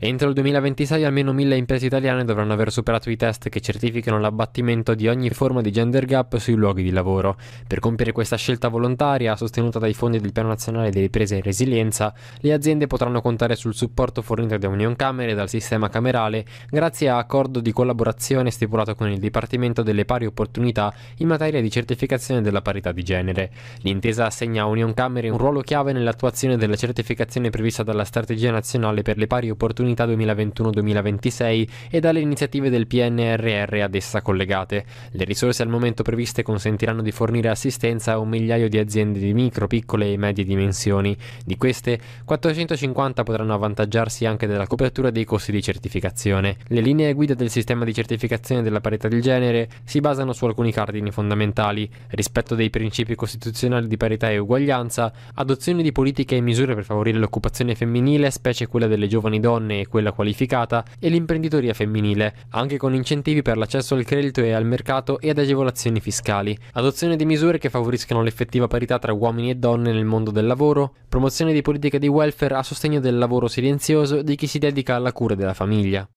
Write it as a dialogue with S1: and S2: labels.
S1: Entro il 2026 almeno mille imprese italiane dovranno aver superato i test che certificano l'abbattimento di ogni forma di gender gap sui luoghi di lavoro. Per compiere questa scelta volontaria, sostenuta dai fondi del Piano Nazionale di Ripresa e Resilienza, le aziende potranno contare sul supporto fornito da Union Camere e dal sistema camerale grazie a accordo di collaborazione stipulato con il Dipartimento delle Pari Opportunità in materia di certificazione della parità di genere. L'intesa assegna a Union Camere un ruolo chiave nell'attuazione della certificazione prevista dalla Strategia Nazionale per le Pari Opportunità Opportunità 2021-2026 e dalle iniziative del PNRR ad essa collegate. Le risorse al momento previste consentiranno di fornire assistenza a un migliaio di aziende di micro, piccole e medie dimensioni. Di queste, 450 potranno avvantaggiarsi anche della copertura dei costi di certificazione. Le linee guida del sistema di certificazione della parità di genere si basano su alcuni cardini fondamentali, rispetto dei principi costituzionali di parità e uguaglianza, adozione di politiche e misure per favorire l'occupazione femminile, specie quella delle giovani donne e quella qualificata e l'imprenditoria femminile, anche con incentivi per l'accesso al credito e al mercato e ad agevolazioni fiscali, adozione di misure che favoriscano l'effettiva parità tra uomini e donne nel mondo del lavoro, promozione di politiche di welfare a sostegno del lavoro silenzioso di chi si dedica alla cura della famiglia.